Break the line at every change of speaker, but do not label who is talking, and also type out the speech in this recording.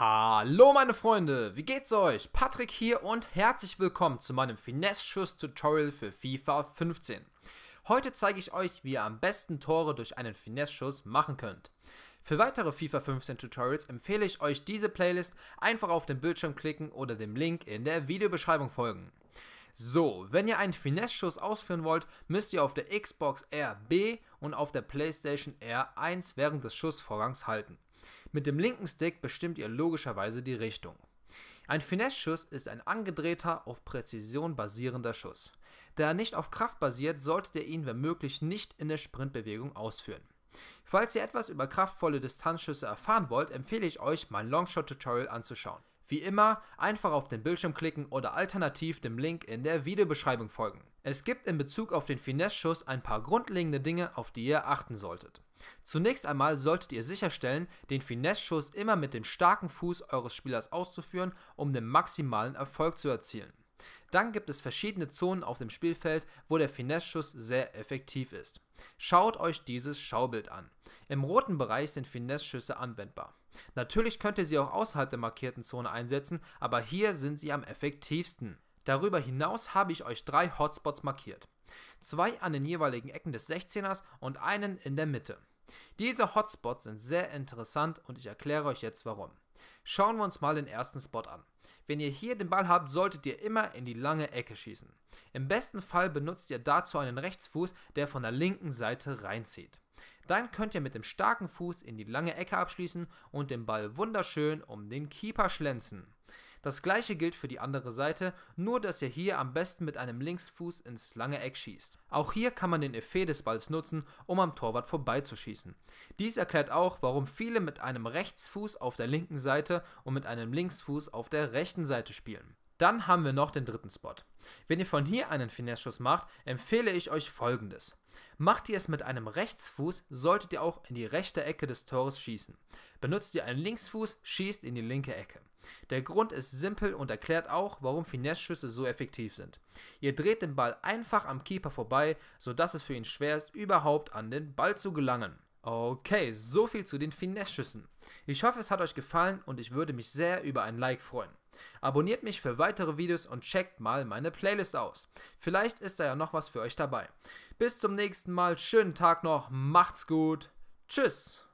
Hallo meine Freunde, wie geht's euch? Patrick hier und herzlich willkommen zu meinem Finesse-Schuss-Tutorial für FIFA 15. Heute zeige ich euch, wie ihr am besten Tore durch einen Finesse-Schuss machen könnt. Für weitere FIFA 15 Tutorials empfehle ich euch diese Playlist, einfach auf den Bildschirm klicken oder dem Link in der Videobeschreibung folgen. So, wenn ihr einen Finesse-Schuss ausführen wollt, müsst ihr auf der Xbox RB und auf der PlayStation R1 während des Schussvorgangs halten. Mit dem linken Stick bestimmt ihr logischerweise die Richtung. Ein Finesse-Schuss ist ein angedrehter, auf Präzision basierender Schuss. Da er nicht auf Kraft basiert, solltet ihr ihn, wenn möglich, nicht in der Sprintbewegung ausführen. Falls ihr etwas über kraftvolle Distanzschüsse erfahren wollt, empfehle ich euch, mein Longshot-Tutorial anzuschauen. Wie immer, einfach auf den Bildschirm klicken oder alternativ dem Link in der Videobeschreibung folgen. Es gibt in Bezug auf den Finesse-Schuss ein paar grundlegende Dinge, auf die ihr achten solltet. Zunächst einmal solltet ihr sicherstellen, den Finesse-Schuss immer mit dem starken Fuß eures Spielers auszuführen, um den maximalen Erfolg zu erzielen. Dann gibt es verschiedene Zonen auf dem Spielfeld, wo der Finesse-Schuss sehr effektiv ist. Schaut euch dieses Schaubild an. Im roten Bereich sind Finesse-Schüsse anwendbar. Natürlich könnt ihr sie auch außerhalb der markierten Zone einsetzen, aber hier sind sie am effektivsten. Darüber hinaus habe ich euch drei Hotspots markiert. Zwei an den jeweiligen Ecken des 16ers und einen in der Mitte. Diese Hotspots sind sehr interessant und ich erkläre euch jetzt warum. Schauen wir uns mal den ersten Spot an. Wenn ihr hier den Ball habt, solltet ihr immer in die lange Ecke schießen. Im besten Fall benutzt ihr dazu einen Rechtsfuß, der von der linken Seite reinzieht. Dann könnt ihr mit dem starken Fuß in die lange Ecke abschließen und den Ball wunderschön um den Keeper schlänzen. Das gleiche gilt für die andere Seite, nur dass ihr hier am besten mit einem Linksfuß ins lange Eck schießt. Auch hier kann man den Effekt des Balls nutzen, um am Torwart vorbeizuschießen. Dies erklärt auch, warum viele mit einem Rechtsfuß auf der linken Seite und mit einem Linksfuß auf der rechten Seite spielen. Dann haben wir noch den dritten Spot. Wenn ihr von hier einen Finesse-Schuss macht, empfehle ich euch folgendes. Macht ihr es mit einem Rechtsfuß, solltet ihr auch in die rechte Ecke des Tores schießen. Benutzt ihr einen Linksfuß, schießt in die linke Ecke. Der Grund ist simpel und erklärt auch, warum Finesse-Schüsse so effektiv sind. Ihr dreht den Ball einfach am Keeper vorbei, sodass es für ihn schwer ist, überhaupt an den Ball zu gelangen. Okay, so viel zu den Finesse-Schüssen. Ich hoffe, es hat euch gefallen und ich würde mich sehr über ein Like freuen. Abonniert mich für weitere Videos und checkt mal meine Playlist aus. Vielleicht ist da ja noch was für euch dabei. Bis zum nächsten Mal, schönen Tag noch, macht's gut, tschüss!